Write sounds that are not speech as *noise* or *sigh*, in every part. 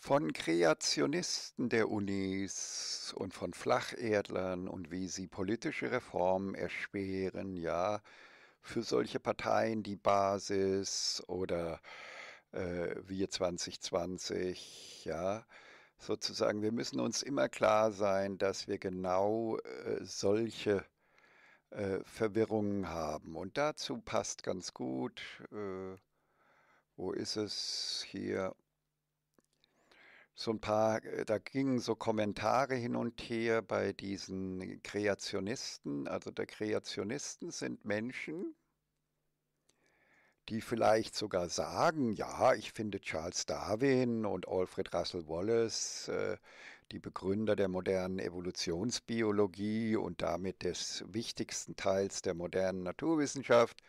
Von Kreationisten der Unis und von Flacherdlern und wie sie politische Reformen erschweren, ja, für solche Parteien die Basis oder äh, wir 2020, ja, sozusagen, wir müssen uns immer klar sein, dass wir genau äh, solche äh, Verwirrungen haben. Und dazu passt ganz gut, äh, wo ist es hier? so ein paar, äh, da gingen so Kommentare hin und her bei diesen Kreationisten. Also der Kreationisten sind Menschen, die vielleicht sogar sagen, ja, ich finde Charles Darwin und Alfred Russel Wallace, äh, die Begründer der modernen Evolutionsbiologie und damit des wichtigsten Teils der modernen Naturwissenschaft, äh,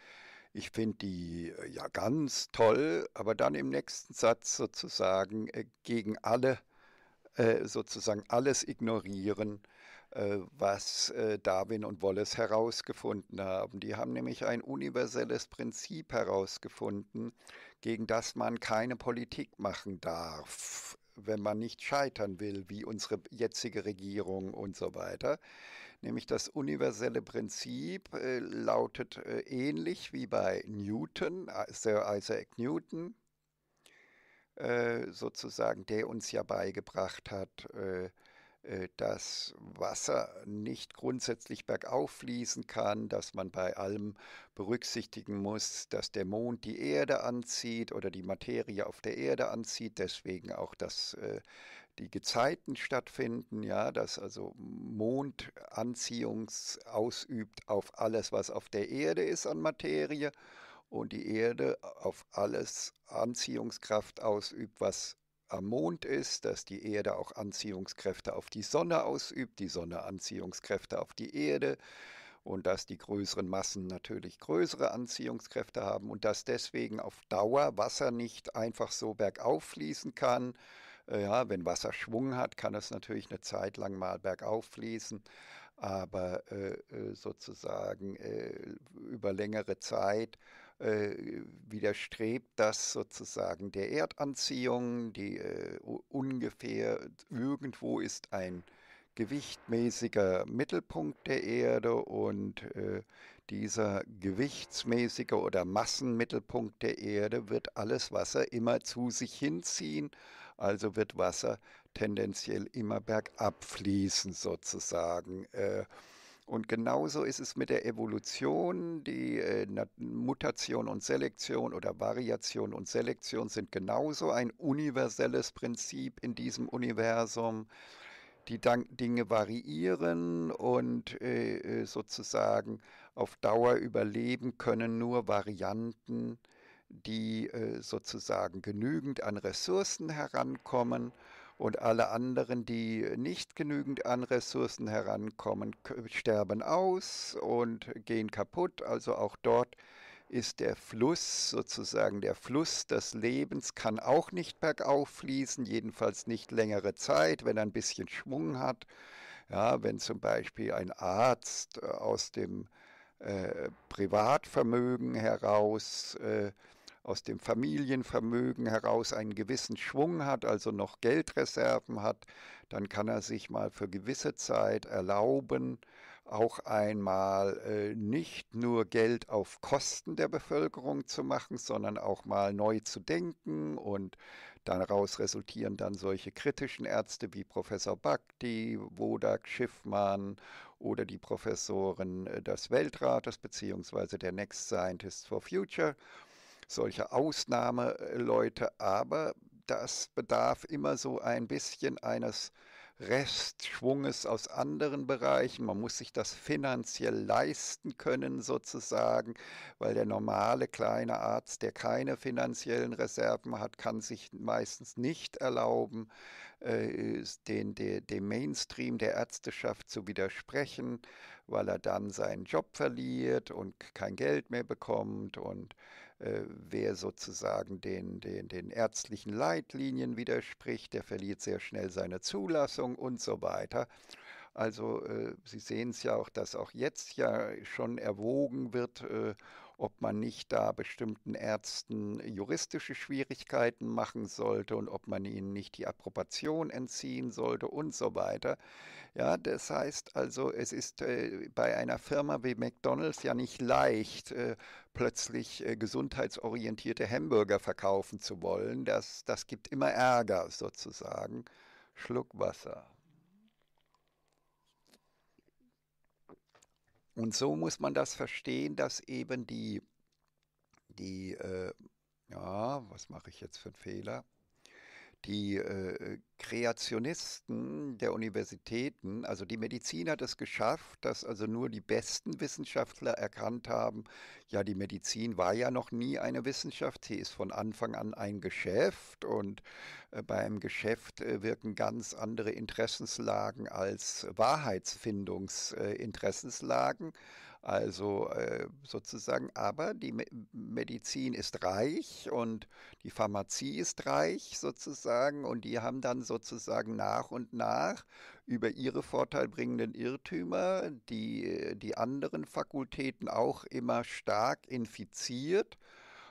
ich finde die äh, ja ganz toll, aber dann im nächsten Satz sozusagen äh, gegen alle, äh, sozusagen alles ignorieren, äh, was Darwin und Wallace herausgefunden haben. Die haben nämlich ein universelles Prinzip herausgefunden, gegen das man keine Politik machen darf wenn man nicht scheitern will, wie unsere jetzige Regierung und so weiter nämlich das universelle Prinzip äh, lautet äh, ähnlich wie bei Newton, äh, Sir Isaac Newton, äh, sozusagen, der uns ja beigebracht hat, äh, äh, dass Wasser nicht grundsätzlich bergauf fließen kann, dass man bei allem berücksichtigen muss, dass der Mond die Erde anzieht oder die Materie auf der Erde anzieht, deswegen auch das die Gezeiten stattfinden, ja, dass also Mond Anziehungs ausübt auf alles, was auf der Erde ist an Materie und die Erde auf alles Anziehungskraft ausübt, was am Mond ist, dass die Erde auch Anziehungskräfte auf die Sonne ausübt, die Sonne Anziehungskräfte auf die Erde und dass die größeren Massen natürlich größere Anziehungskräfte haben und dass deswegen auf Dauer Wasser nicht einfach so bergauf fließen kann, äh, ja, wenn Wasser Schwung hat, kann es natürlich eine Zeit lang mal bergauf fließen, aber äh, äh sozusagen äh, über längere Zeit äh, widerstrebt das sozusagen der Erdanziehung, die äh, ungefähr irgendwo ist ein gewichtmäßiger Mittelpunkt der Erde und äh, dieser gewichtsmäßige oder Massenmittelpunkt der Erde wird alles Wasser immer zu sich hinziehen also wird Wasser tendenziell immer bergab fließen sozusagen. Äh. Und genauso ist es mit der Evolution. Die äh, Mutation und Selektion oder Variation und Selektion sind genauso ein universelles Prinzip in diesem Universum. Die Dinge variieren und äh, sozusagen auf Dauer überleben können nur Varianten die äh, sozusagen genügend an Ressourcen herankommen und alle anderen, die nicht genügend an Ressourcen herankommen, sterben aus und gehen kaputt. Also auch dort ist der Fluss sozusagen der Fluss des Lebens, kann auch nicht bergauf fließen, jedenfalls nicht längere Zeit, wenn er ein bisschen Schwung hat. Ja, wenn zum Beispiel ein Arzt äh, aus dem äh, Privatvermögen heraus äh, aus dem Familienvermögen heraus einen gewissen Schwung hat, also noch Geldreserven hat, dann kann er sich mal für gewisse Zeit erlauben, auch einmal äh, nicht nur Geld auf Kosten der Bevölkerung zu machen, sondern auch mal neu zu denken und daraus resultieren dann solche kritischen Ärzte wie Professor Bhakti, Wodak Schiffmann oder die Professoren äh, des Weltrates bzw. der Next Scientists for Future solche Ausnahmeleute, aber das bedarf immer so ein bisschen eines Restschwunges aus anderen Bereichen. Man muss sich das finanziell leisten können sozusagen, weil der normale kleine Arzt, der keine finanziellen Reserven hat, kann sich meistens nicht erlauben, äh, den, der, dem Mainstream der Ärzteschaft zu widersprechen, weil er dann seinen Job verliert und kein Geld mehr bekommt und äh, wer sozusagen den, den, den ärztlichen Leitlinien widerspricht, der verliert sehr schnell seine Zulassung und so weiter. Also äh, Sie sehen es ja auch, dass auch jetzt ja schon erwogen wird, äh, ob man nicht da bestimmten Ärzten juristische Schwierigkeiten machen sollte und ob man ihnen nicht die Approbation entziehen sollte und so weiter. Ja, das heißt also, es ist äh, bei einer Firma wie McDonald's ja nicht leicht, äh, plötzlich äh, gesundheitsorientierte Hamburger verkaufen zu wollen. Das, das gibt immer Ärger sozusagen. Schluck Wasser. Und so muss man das verstehen, dass eben die, die äh, ja, was mache ich jetzt für einen Fehler? die äh, Kreationisten der Universitäten, also die Medizin hat es geschafft, dass also nur die besten Wissenschaftler erkannt haben, ja, die Medizin war ja noch nie eine Wissenschaft, sie ist von Anfang an ein Geschäft und äh, beim Geschäft äh, wirken ganz andere Interessenslagen als Wahrheitsfindungsinteressenslagen. Äh, also äh, sozusagen, aber die Medizin ist reich und die Pharmazie ist reich sozusagen und die haben dann sozusagen nach und nach über ihre vorteilbringenden Irrtümer die, äh, die anderen Fakultäten auch immer stark infiziert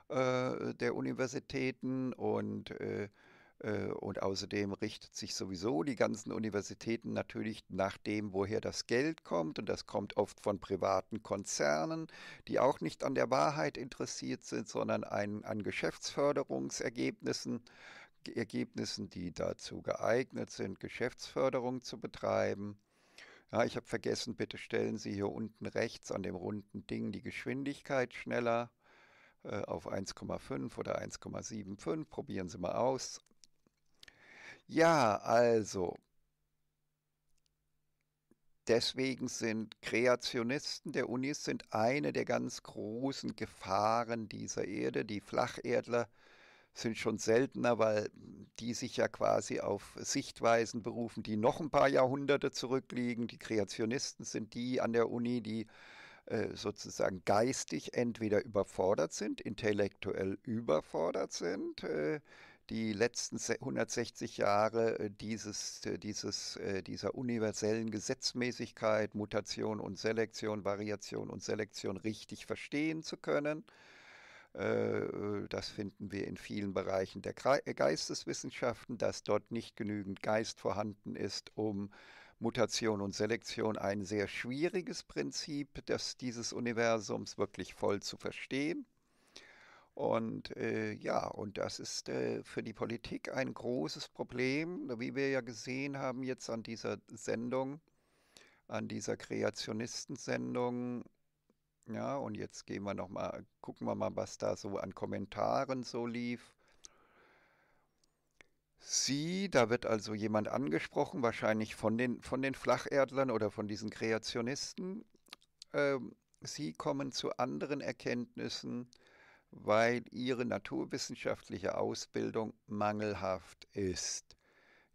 äh, der Universitäten und äh, äh, und außerdem richtet sich sowieso die ganzen Universitäten natürlich nach dem, woher das Geld kommt. Und das kommt oft von privaten Konzernen, die auch nicht an der Wahrheit interessiert sind, sondern an, an Geschäftsförderungsergebnissen, Ergebnissen, die dazu geeignet sind, Geschäftsförderung zu betreiben. Ja, ich habe vergessen, bitte stellen Sie hier unten rechts an dem runden Ding die Geschwindigkeit schneller äh, auf 1,5 oder 1,75. Probieren Sie mal aus. Ja, also. Deswegen sind Kreationisten der Unis sind eine der ganz großen Gefahren dieser Erde. Die Flacherdler sind schon seltener, weil die sich ja quasi auf Sichtweisen berufen, die noch ein paar Jahrhunderte zurückliegen. Die Kreationisten sind die an der Uni, die äh, sozusagen geistig entweder überfordert sind, intellektuell überfordert sind, äh, die letzten 160 Jahre äh, dieses, äh, dieses, äh, dieser universellen Gesetzmäßigkeit, Mutation und Selektion, Variation und Selektion richtig verstehen zu können. Das finden wir in vielen Bereichen der Geisteswissenschaften, dass dort nicht genügend Geist vorhanden ist, um Mutation und Selektion ein sehr schwieriges Prinzip des, dieses Universums wirklich voll zu verstehen. Und äh, ja, und das ist äh, für die Politik ein großes Problem, ne, wie wir ja gesehen haben jetzt an dieser Sendung, an dieser Kreationistensendung. Ja, und jetzt gehen wir noch mal, gucken wir mal, was da so an Kommentaren so lief. Sie, da wird also jemand angesprochen, wahrscheinlich von den, von den Flacherdlern oder von diesen Kreationisten. Ähm, sie kommen zu anderen Erkenntnissen, weil ihre naturwissenschaftliche Ausbildung mangelhaft ist.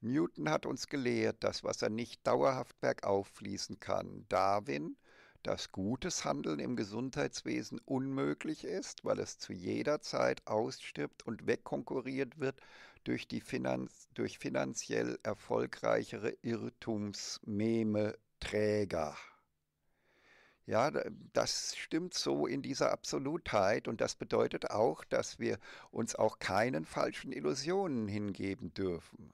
Newton hat uns gelehrt, dass Wasser nicht dauerhaft bergauf fließen kann. Darwin, dass gutes Handeln im Gesundheitswesen unmöglich ist, weil es zu jeder Zeit ausstirbt und wegkonkurriert wird durch, die Finanz durch finanziell erfolgreichere Irrtumsmeme-Träger. Ja, das stimmt so in dieser Absolutheit und das bedeutet auch, dass wir uns auch keinen falschen Illusionen hingeben dürfen.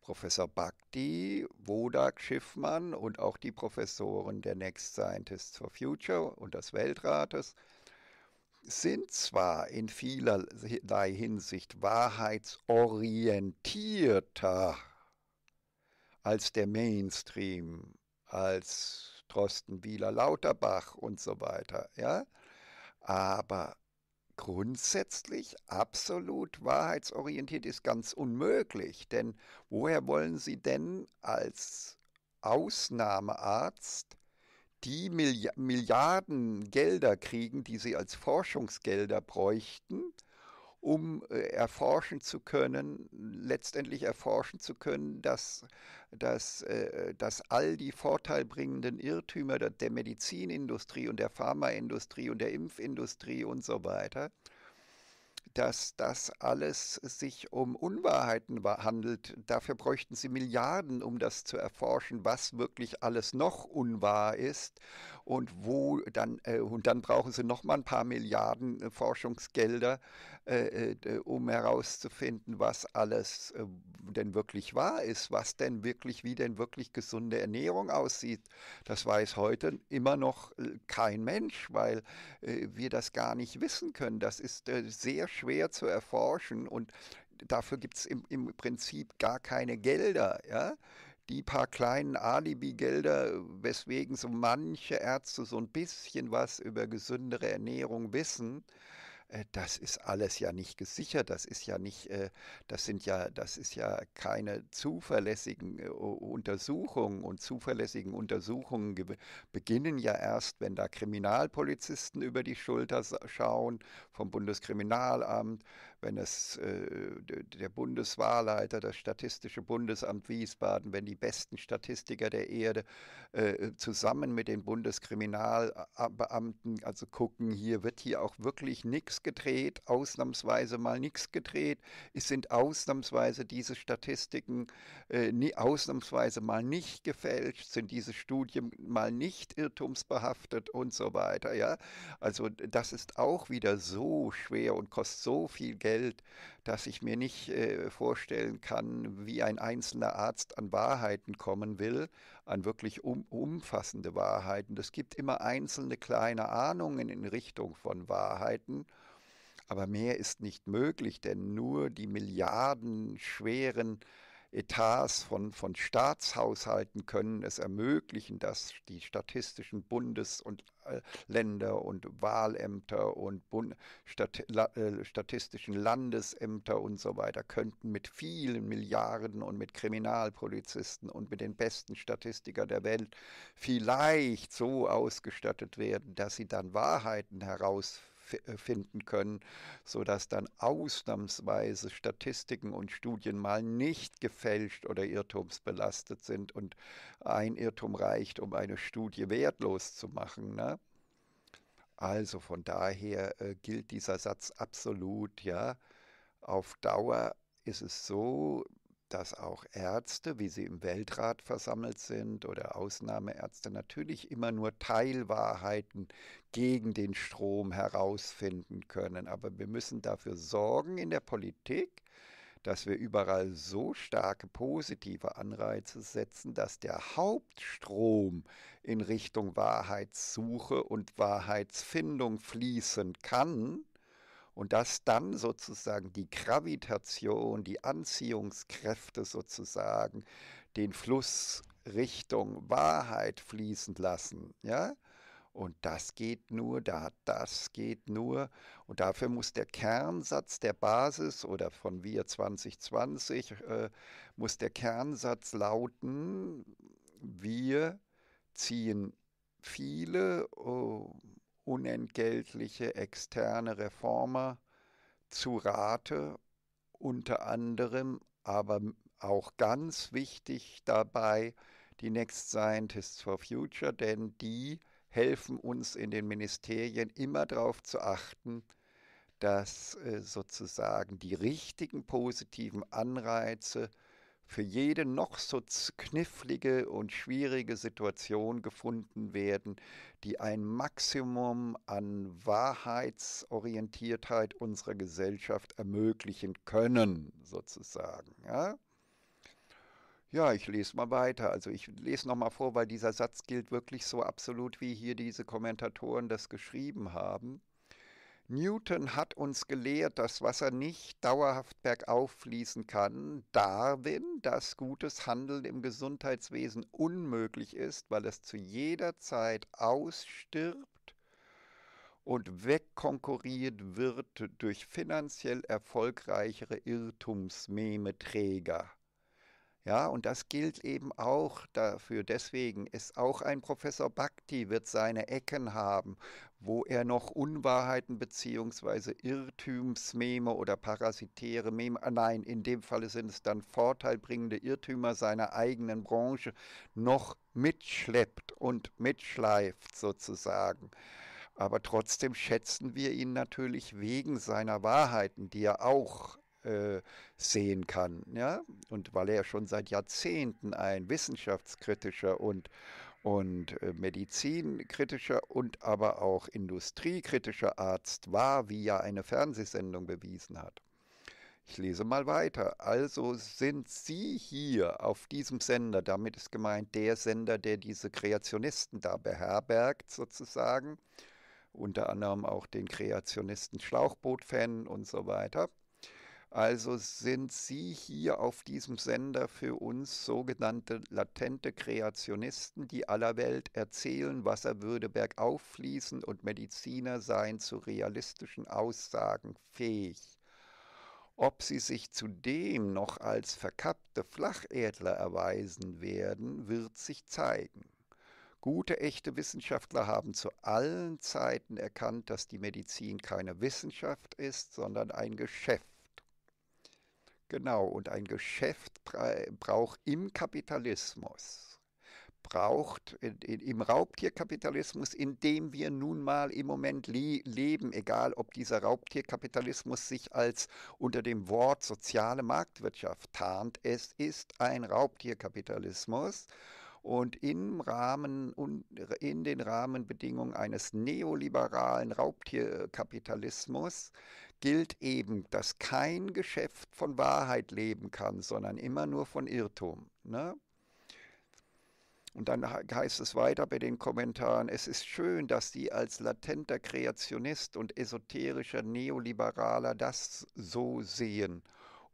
Professor Bhakti, Wodak Schiffmann und auch die Professoren der Next Scientists for Future und des Weltrates sind zwar in vielerlei Hinsicht wahrheitsorientierter als der Mainstream, als Drosten Wieler Lauterbach und so weiter. Ja? Aber grundsätzlich absolut wahrheitsorientiert ist ganz unmöglich, denn woher wollen Sie denn als Ausnahmearzt die Milli Milliarden Gelder kriegen, die Sie als Forschungsgelder bräuchten, um äh, erforschen zu können, letztendlich erforschen zu können, dass, dass, äh, dass all die vorteilbringenden Irrtümer der Medizinindustrie und der Pharmaindustrie und der Impfindustrie und so weiter, dass das alles sich um Unwahrheiten handelt. Dafür bräuchten sie Milliarden, um das zu erforschen, was wirklich alles noch unwahr ist und wo dann äh, und dann brauchen sie noch mal ein paar Milliarden äh, Forschungsgelder, äh, äh, um herauszufinden, was alles äh, denn wirklich wahr ist, was denn wirklich wie denn wirklich gesunde Ernährung aussieht. Das weiß heute immer noch äh, kein Mensch, weil wir das gar nicht wissen können. Das ist sehr schwer schwer zu erforschen und dafür gibt es im, im Prinzip gar keine Gelder. Ja? Die paar kleinen Alibi-Gelder, weswegen so manche Ärzte so ein bisschen was über gesündere Ernährung wissen, äh, das ist alles ja nicht gesichert, das ist ja nicht, äh, das sind ja, das ist ja keine zuverlässigen äh, Untersuchungen und zuverlässigen Untersuchungen beginnen ja erst, wenn da Kriminalpolizisten über die Schulter schauen vom Bundeskriminalamt, wenn es äh, der Bundeswahlleiter, das Statistische Bundesamt Wiesbaden, wenn die besten Statistiker der Erde äh, äh zusammen mit den Bundeskriminalbeamten, also gucken, hier wird hier auch wirklich nichts gedreht, ausnahmsweise mal nichts gedreht. Es sind ausnahmsweise diese Statistiken äh, nie, ausnahmsweise mal nicht gefälscht, sind diese Studien mal nicht irrtumsbehaftet und so weiter. Ja? Also das ist auch wieder so schwer und kostet so viel Geld Welt, dass ich mir nicht äh, vorstellen kann, wie ein einzelner Arzt an Wahrheiten kommen will, an wirklich um, umfassende Wahrheiten. Es gibt immer einzelne kleine Ahnungen in Richtung von Wahrheiten. Aber mehr ist nicht möglich, denn nur die milliardenschweren Etats von, von Staatshaushalten können es ermöglichen, dass die statistischen Bundes- und äh, Länder und Wahlämter und Bund, Stat, la, äh, statistischen Landesämter und so weiter könnten mit vielen Milliarden und mit Kriminalpolizisten und mit den besten Statistikern der Welt vielleicht so ausgestattet werden, dass sie dann Wahrheiten herausfinden äh, finden können, sodass dann ausnahmsweise Statistiken und Studien mal nicht gefälscht oder irrtumsbelastet sind und ein Irrtum reicht, um eine Studie wertlos zu machen. Ne? Also von daher äh, gilt dieser Satz absolut, ja. Auf Dauer ist es so, dass auch Ärzte, wie sie im Weltrat versammelt sind oder Ausnahmeärzte, natürlich immer nur Teilwahrheiten gegen den Strom herausfinden können. Aber wir müssen dafür sorgen in der Politik, dass wir überall so starke positive Anreize setzen, dass der Hauptstrom in Richtung Wahrheitssuche und Wahrheitsfindung fließen kann und dass dann sozusagen die Gravitation, die Anziehungskräfte sozusagen den Fluss Richtung Wahrheit fließen lassen, ja? Und das geht nur, da das geht nur. Und dafür muss der Kernsatz der Basis oder von Wir 2020 äh, muss der Kernsatz lauten: Wir ziehen viele, oh, unentgeltliche externe Reformer zu Rate, unter anderem, aber auch ganz wichtig dabei die Next Scientists for Future, denn die helfen uns in den Ministerien immer darauf zu achten, dass äh, sozusagen die richtigen positiven Anreize für jede noch so knifflige und schwierige Situation gefunden werden, die ein Maximum an Wahrheitsorientiertheit unserer Gesellschaft ermöglichen können, sozusagen. Ja? Ja, ich lese mal weiter. Also ich lese nochmal vor, weil dieser Satz gilt wirklich so absolut, wie hier diese Kommentatoren das geschrieben haben. Newton hat uns gelehrt, dass Wasser nicht dauerhaft bergauf fließen kann. Darwin, dass gutes Handeln im Gesundheitswesen unmöglich ist, weil es zu jeder Zeit ausstirbt und wegkonkurriert wird durch finanziell erfolgreichere Irrtumsmemeträger. Ja, und das gilt eben auch dafür. Deswegen ist auch ein Professor Bhakti wird seine Ecken haben, wo er noch Unwahrheiten bzw. Irrtümsmeme oder parasitäre Meme, äh, nein, in dem Falle sind es dann vorteilbringende Irrtümer seiner eigenen Branche, noch mitschleppt und mitschleift sozusagen. Aber trotzdem schätzen wir ihn natürlich wegen seiner Wahrheiten, die er auch äh, sehen kann. Ja? Und weil er schon seit Jahrzehnten ein wissenschaftskritischer und, und äh, medizinkritischer und aber auch industriekritischer Arzt war, wie ja eine Fernsehsendung bewiesen hat. Ich lese mal weiter. Also sind Sie hier auf diesem Sender, damit ist gemeint der Sender, der diese Kreationisten da beherbergt sozusagen, unter anderem auch den Kreationisten Schlauchboot-Fan und so weiter. Also sind Sie hier auf diesem Sender für uns sogenannte latente Kreationisten, die aller Welt erzählen, Wasser würde bergauf fließen und Mediziner seien zu realistischen Aussagen fähig. Ob sie sich zudem noch als verkappte Flacherdler erweisen werden, wird sich zeigen. Gute, echte Wissenschaftler haben zu allen Zeiten erkannt, dass die Medizin keine Wissenschaft ist, sondern ein Geschäft. Genau, und ein Geschäft braucht im Kapitalismus, braucht in, in, im Raubtierkapitalismus, in dem wir nun mal im Moment leben, egal ob dieser Raubtierkapitalismus sich als unter dem Wort soziale Marktwirtschaft tarnt, es ist ein Raubtierkapitalismus. Und im Rahmen, in den Rahmenbedingungen eines neoliberalen Raubtierkapitalismus gilt eben, dass kein Geschäft von Wahrheit leben kann, sondern immer nur von Irrtum. Ne? Und dann heißt es weiter bei den Kommentaren, es ist schön, dass Sie als latenter Kreationist und esoterischer Neoliberaler das so sehen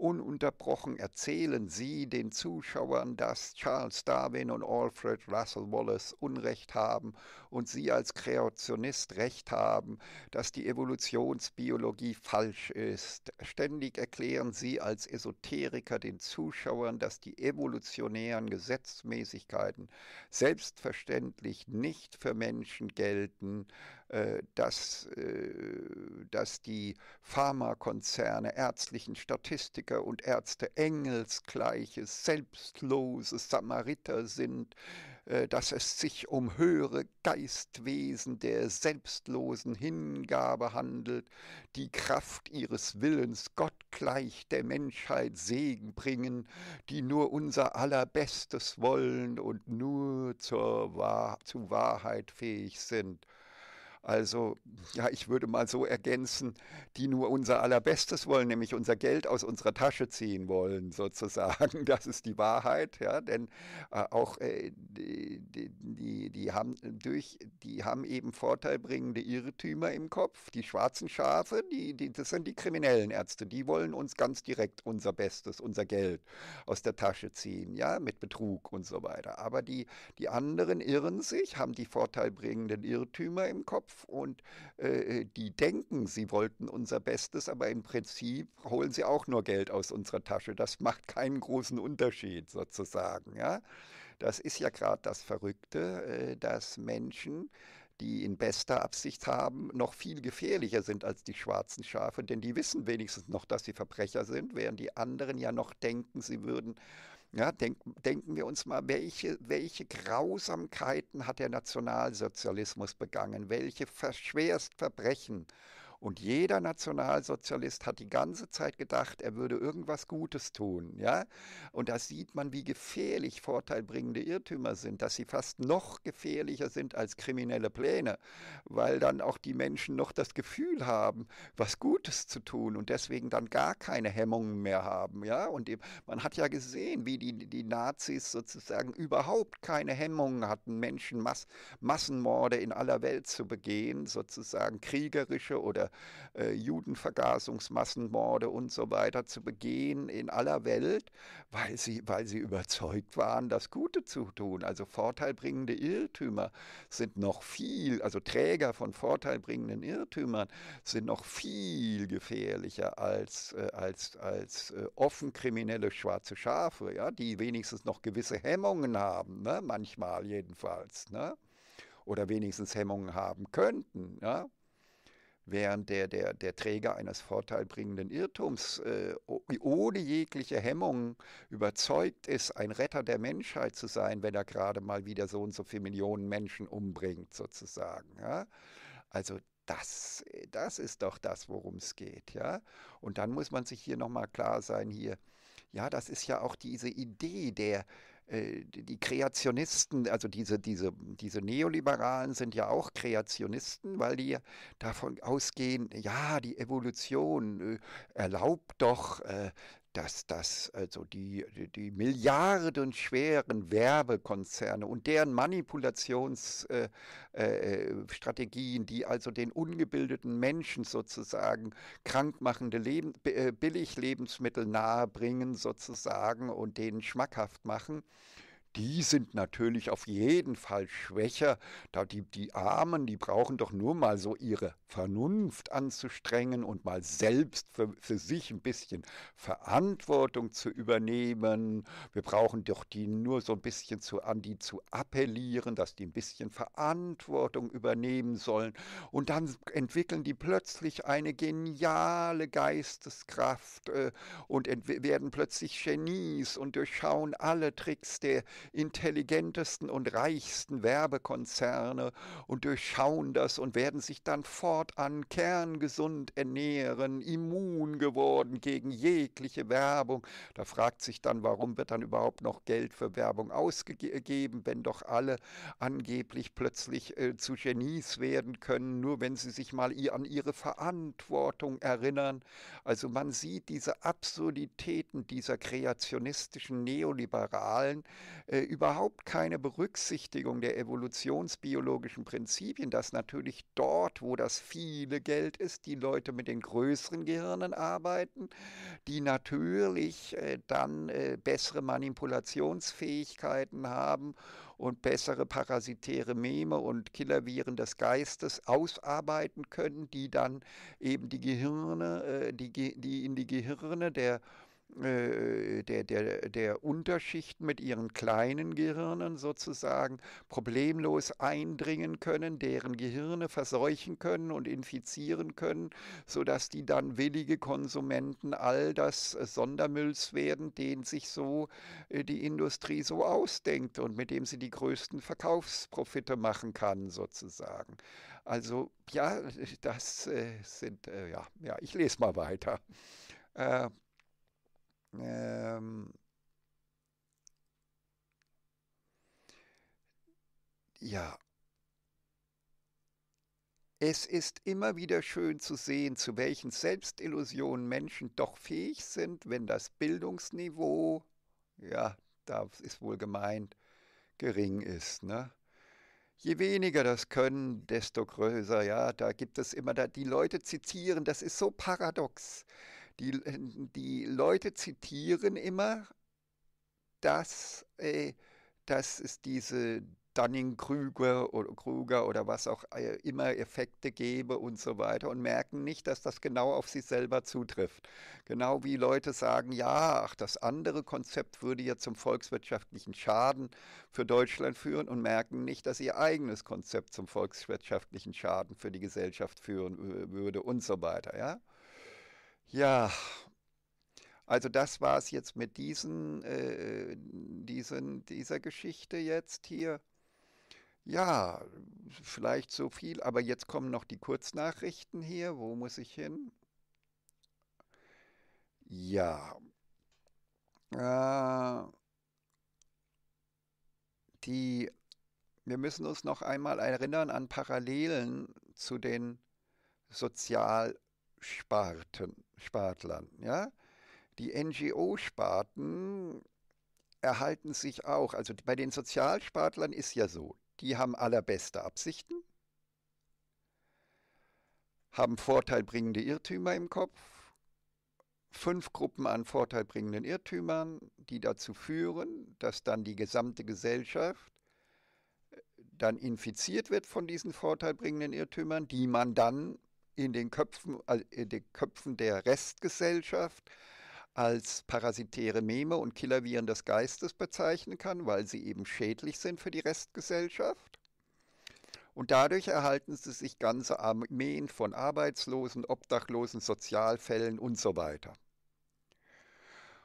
Ununterbrochen erzählen sie den Zuschauern, dass Charles Darwin und Alfred Russell Wallace Unrecht haben und sie als Kreationist Recht haben, dass die Evolutionsbiologie falsch ist. Ständig erklären sie als Esoteriker den Zuschauern, dass die evolutionären Gesetzmäßigkeiten selbstverständlich nicht für Menschen gelten, äh, dass, äh, dass die Pharmakonzerne, ärztlichen Statistiker und Ärzte engelsgleiches, selbstlose Samariter sind, äh, dass es sich um höhere Geistwesen der selbstlosen Hingabe handelt, die Kraft ihres Willens gottgleich der Menschheit Segen bringen, die nur unser allerbestes wollen und nur zur Wahr zu Wahrheit fähig sind. Also ja, ich würde mal so ergänzen, die nur unser allerbestes wollen, nämlich unser Geld aus unserer Tasche ziehen wollen, sozusagen. *laughs* Das ist die Wahrheit, ja, denn äh, auch äh, die, die, die, haben durch, die haben eben vorteilbringende Irrtümer im Kopf. Die schwarzen Schafe, die, die, das sind die kriminellen Ärzte, die wollen uns ganz direkt unser Bestes, unser Geld aus der Tasche ziehen, ja, mit Betrug und so weiter. Aber die, die anderen irren sich, haben die vorteilbringenden Irrtümer im Kopf Kopf und äh, äh, die denken, sie wollten unser Bestes, aber im Prinzip holen sie auch nur Geld aus unserer Tasche. Das macht keinen großen Unterschied sozusagen. Ja? Das ist ja gerade das Verrückte, äh, dass Menschen, die in bester Absicht haben, noch viel gefährlicher sind als die schwarzen Schafe, denn die wissen wenigstens noch, dass sie Verbrecher sind, während die anderen ja noch denken, sie würden ja, denk, denken wir uns mal, welche, welche Grausamkeiten hat der Nationalsozialismus begangen, welche schwerst Verbrechen und jeder Nationalsozialist hat die ganze Zeit gedacht, er würde irgendwas Gutes tun. Ja? Und da sieht man, wie gefährlich vorteilbringende Irrtümer sind, dass sie fast noch gefährlicher sind als kriminelle Pläne, weil dann auch die Menschen noch das Gefühl haben, was Gutes zu tun und deswegen dann gar keine Hemmungen mehr haben. Ja? Und man hat ja gesehen, wie die, die Nazis sozusagen überhaupt keine Hemmungen hatten, Menschen Mass Massenmorde in aller Welt zu begehen, sozusagen kriegerische oder äh, Judenvergasungsmassenmorde und so weiter zu begehen in aller Welt, weil sie, weil sie überzeugt waren, das Gute zu tun. Also vorteilbringende Irrtümer sind noch viel, also Träger von vorteilbringenden Irrtümern sind noch viel gefährlicher als, äh, als, als äh, offen kriminelle schwarze Schafe, ja, die wenigstens noch gewisse Hemmungen haben, ne? manchmal jedenfalls. Ne? oder wenigstens Hemmungen haben könnten. Ja? während der, der, der Träger eines vorteilbringenden Irrtums äh, ohne jegliche Hemmung überzeugt ist, ein Retter der Menschheit zu sein, wenn er gerade mal wieder so und so viele Millionen Menschen umbringt, sozusagen. Ja? Also das, das ist doch das, worum es geht, ja. Und dann muss man sich hier nochmal klar sein, hier, ja, das ist ja auch diese Idee der, äh, die Kreationisten, also diese, diese, diese Neoliberalen sind ja auch Kreationisten, weil die davon ausgehen, ja, die Evolution äh, erlaubt doch äh, dass das also die, die, die milliardenschweren Werbekonzerne und deren Manipulationsstrategien, äh, äh, die also den ungebildeten Menschen sozusagen krankmachende Leben, äh, Billiglebensmittel nahebringen sozusagen und denen schmackhaft machen, die sind natürlich auf jeden Fall schwächer. Da die, die Armen, die brauchen doch nur mal so ihre Vernunft anzustrengen und mal selbst für, für sich ein bisschen Verantwortung zu übernehmen. Wir brauchen doch die nur so ein bisschen zu, an die zu appellieren, dass die ein bisschen Verantwortung übernehmen sollen. Und dann entwickeln die plötzlich eine geniale Geisteskraft äh, und werden plötzlich Genies und durchschauen alle Tricks der, intelligentesten und reichsten Werbekonzerne und durchschauen das und werden sich dann fortan kerngesund ernähren, immun geworden gegen jegliche Werbung. Da fragt sich dann, warum wird dann überhaupt noch Geld für Werbung ausgegeben, wenn doch alle angeblich plötzlich äh, zu Genies werden können, nur wenn sie sich mal an ihre Verantwortung erinnern. Also man sieht diese Absurditäten dieser kreationistischen Neoliberalen, äh, überhaupt keine Berücksichtigung der evolutionsbiologischen Prinzipien, dass natürlich dort, wo das viele Geld ist, die Leute mit den größeren Gehirnen arbeiten, die natürlich äh, dann äh, bessere Manipulationsfähigkeiten haben und bessere parasitäre Meme und Killerviren des Geistes ausarbeiten können, die dann eben die Gehirne, äh, die, die in die Gehirne der äh, äh, der, der, der Unterschicht mit ihren kleinen Gehirnen sozusagen problemlos eindringen können, deren Gehirne verseuchen können und infizieren können, sodass die dann willige Konsumenten all das äh, Sondermülls werden, den sich so die Industrie so ausdenkt und mit dem sie die größten Verkaufsprofite machen kann sozusagen. Also ja, das sind, ja, ja, ich lese mal weiter. Äh, ähm, ja, es ist immer wieder schön zu sehen, zu welchen Selbstillusionen Menschen doch fähig sind, wenn das Bildungsniveau, ja, da ist wohl gemeint, gering ist. Ne? Je weniger das können, desto größer, ja, da gibt es immer, da, die Leute zitieren, das ist so paradox. Die, äh, die Leute zitieren immer, dass, äh, dass es diese Dunning-Krüger oder Krüger oder was auch äh, immer Effekte gebe und so weiter und merken nicht, dass das genau auf sie selber zutrifft. Genau wie Leute sagen, ja, ach, das andere Konzept würde ja zum volkswirtschaftlichen Schaden für Deutschland führen und merken nicht, dass ihr eigenes Konzept zum volkswirtschaftlichen Schaden für die Gesellschaft führen würde und so weiter, ja? Ja, also das war es jetzt mit diesen, äh, diesen, dieser Geschichte jetzt hier. Ja, vielleicht so viel, aber jetzt kommen noch die Kurznachrichten hier. Wo muss ich hin? Ja. Äh, die, wir müssen uns noch einmal erinnern an Parallelen zu den sozial Sparten, Spartlern. Ja? Die NGO-Sparten erhalten sich auch, also bei den Sozialspartlern ist ja so, die haben allerbeste Absichten, haben vorteilbringende Irrtümer im Kopf, fünf Gruppen an vorteilbringenden Irrtümern, die dazu führen, dass dann die gesamte Gesellschaft äh, dann infiziert wird von diesen vorteilbringenden Irrtümern, die man dann in den Köpfen, in den Köpfen der Restgesellschaft als parasitäre Meme und Killerviren des Geistes bezeichnen kann, weil sie eben schädlich sind für die Restgesellschaft. Und dadurch erhalten sie sich ganze Armeen von Arbeitslosen, Obdachlosen, Sozialfällen und so weiter.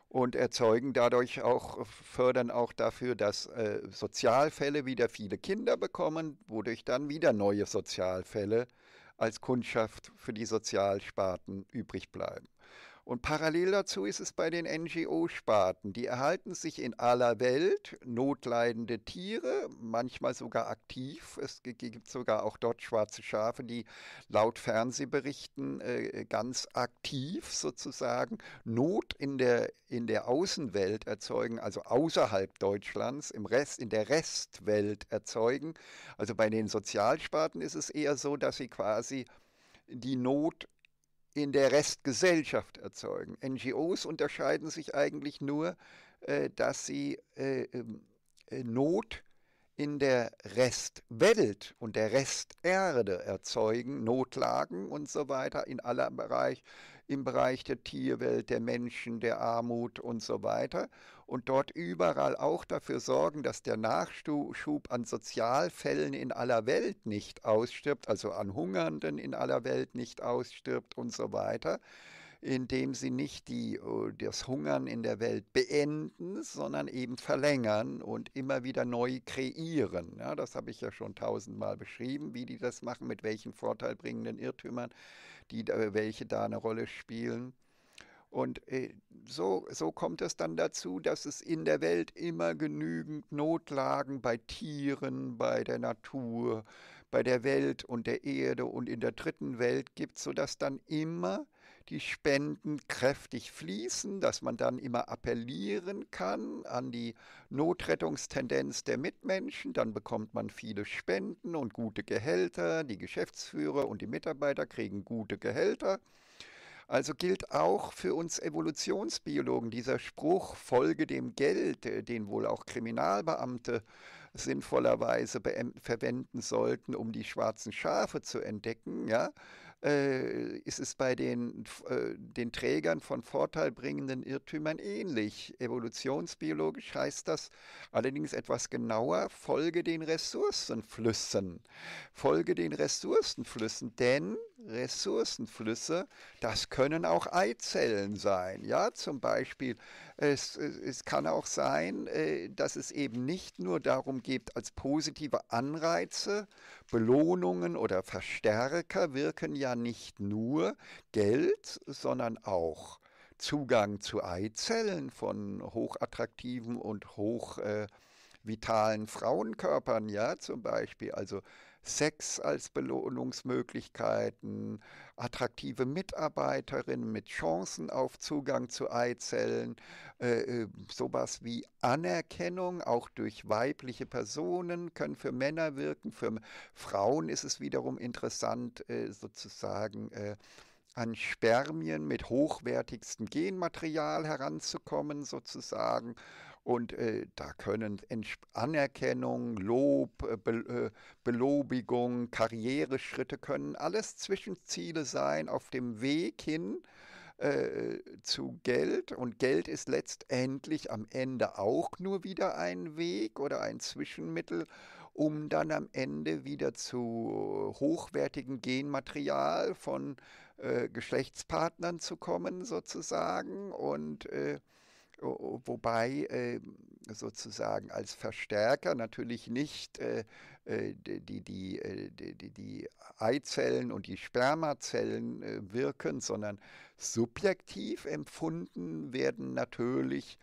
Und erzeugen dadurch auch, fördern auch dafür, dass äh, Sozialfälle wieder viele Kinder bekommen, wodurch dann wieder neue Sozialfälle als Kundschaft für die Sozialsparten übrig bleiben. Und parallel dazu ist es bei den NGO-Sparten. Die erhalten sich in aller Welt notleidende Tiere, manchmal sogar aktiv. Es gibt sogar auch dort schwarze Schafe, die laut Fernsehberichten äh, ganz aktiv sozusagen Not in der, in der Außenwelt erzeugen, also außerhalb Deutschlands, im Rest, in der Restwelt erzeugen. Also bei den Sozialsparten ist es eher so, dass sie quasi die Not in der Restgesellschaft erzeugen. NGOs unterscheiden sich eigentlich nur, äh, dass sie äh, ähm, äh, Not in der Restwelt und der Resterde erzeugen, Notlagen und so weiter in aller Bereich, im Bereich der Tierwelt, der Menschen, der Armut und so weiter und dort überall auch dafür sorgen, dass der Nachschub an Sozialfällen in aller Welt nicht ausstirbt, also an Hungernden in aller Welt nicht ausstirbt und so weiter indem sie nicht die, äh, das Hungern in der Welt beenden, sondern eben verlängern und immer wieder neu kreieren. Ja, das habe ich ja schon tausendmal beschrieben, wie die das machen, mit welchen vorteilbringenden Irrtümern, die, welche da eine Rolle spielen. Und äh, so, so kommt es dann dazu, dass es in der Welt immer genügend Notlagen bei Tieren, bei der Natur, bei der Welt und der Erde und in der dritten Welt gibt, sodass dann immer die Spenden kräftig fließen, dass man dann immer appellieren kann an die Notrettungstendenz der Mitmenschen. Dann bekommt man viele Spenden und gute Gehälter. Die Geschäftsführer und die Mitarbeiter kriegen gute Gehälter. Also gilt auch für uns Evolutionsbiologen dieser Spruch, Folge dem Geld, äh, den wohl auch Kriminalbeamte sinnvollerweise verwenden sollten, um die schwarzen Schafe zu entdecken, ja, äh, ist es bei den, äh, den Trägern von vorteilbringenden Irrtümern ähnlich. Evolutionsbiologisch heißt das allerdings etwas genauer, folge den Ressourcenflüssen. Folge den Ressourcenflüssen, denn Ressourcenflüsse, das können auch Eizellen sein. Ja, zum Beispiel es, es kann auch sein, äh, dass es eben nicht nur darum geht, als positive Anreize, Belohnungen oder Verstärker wirken ja nicht nur Geld, sondern auch Zugang zu Eizellen von hochattraktiven und hoch äh, vitalen Frauenkörpern, ja, zum Beispiel, also Sex als Belohnungsmöglichkeiten, attraktive Mitarbeiterinnen mit Chancen auf Zugang zu Eizellen, äh, äh, sowas wie Anerkennung, auch durch weibliche Personen, können für Männer wirken. Für Frauen ist es wiederum interessant, äh, sozusagen äh, an Spermien mit hochwertigstem Genmaterial heranzukommen, sozusagen. Und äh, da können Entsp Anerkennung, Lob, äh, Be äh, Belobigung, Karriereschritte können alles Zwischenziele sein auf dem Weg hin äh, zu Geld. Und Geld ist letztendlich am Ende auch nur wieder ein Weg oder ein Zwischenmittel, um dann am Ende wieder zu hochwertigem Genmaterial von äh, Geschlechtspartnern zu kommen, sozusagen. Und äh, wobei ähm, sozusagen als Verstärker natürlich nicht äh, äh, die, die, äh, die, die, die Eizellen und die Spermazellen wirken, sondern subjektiv empfunden werden natürlich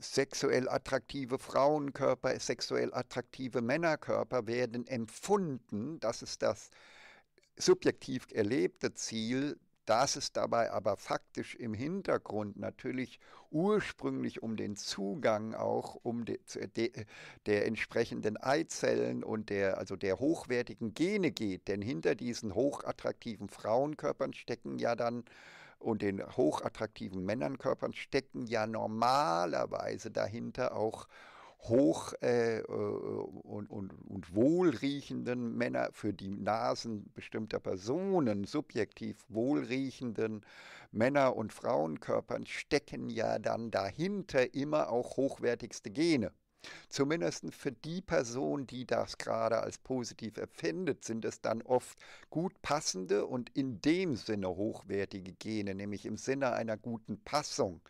sexuell attraktive Frauenkörper, sexuell attraktive Männerkörper werden empfunden, das ist das subjektiv erlebte Ziel dass es dabei aber faktisch im Hintergrund natürlich ursprünglich um den Zugang auch um de, de, der entsprechenden Eizellen und der also der hochwertigen Gene geht, denn hinter diesen hochattraktiven Frauenkörpern stecken ja dann und den hochattraktiven Männernkörpern stecken ja normalerweise dahinter auch hoch äh, äh, und, und, und wohlriechenden Männer, für die Nasen bestimmter Personen, subjektiv wohlriechenden Männer- und Frauenkörpern stecken ja dann dahinter immer auch hochwertigste Gene. Zumindest für die Person, die das gerade als positiv empfindet, sind es dann oft gut passende und in dem Sinne hochwertige Gene, nämlich im Sinne einer guten Passung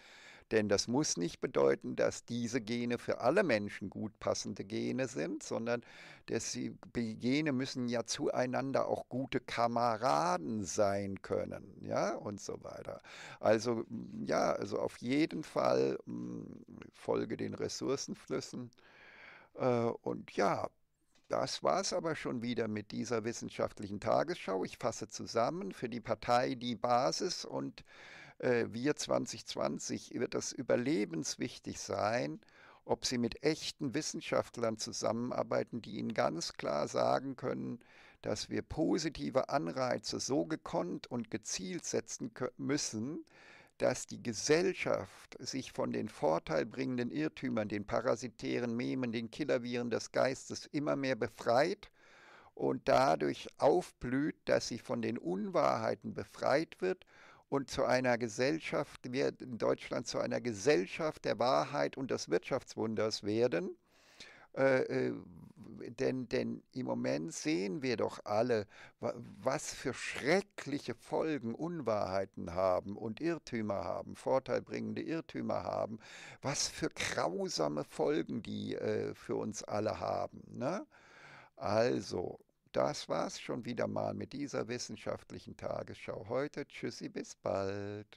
denn das muss nicht bedeuten, dass diese Gene für alle Menschen gut passende Gene sind, sondern dass die Gene müssen ja zueinander auch gute Kameraden sein können, ja, und so weiter. Also, ja, also auf jeden Fall mh, mm, folge den Ressourcenflüssen. Äh, und ja, das war es aber schon wieder mit dieser wissenschaftlichen Tagesschau. Ich fasse zusammen für die Partei die Basis und äh, wir 2020 wird das überlebenswichtig sein, ob sie mit echten Wissenschaftlern zusammenarbeiten, die ihnen ganz klar sagen können, dass wir positive Anreize so gekonnt und gezielt setzen müssen, dass die Gesellschaft sich von den vorteilbringenden Irrtümern, den parasitären Memen, den Killerviren des Geistes immer mehr befreit und dadurch aufblüht, dass sie von den Unwahrheiten befreit wird und zu einer Gesellschaft, wir in Deutschland zu einer Gesellschaft der Wahrheit und des Wirtschaftswunders werden. Äh, äh denn, denn im Moment sehen wir doch alle, was für schreckliche Folgen Unwahrheiten haben und Irrtümer haben, vorteilbringende Irrtümer haben, was für grausame Folgen die äh, für uns alle haben. Ne? Also, das war's schon wieder mal mit dieser wissenschaftlichen Tagesschau heute. Tschüssi, bis bald.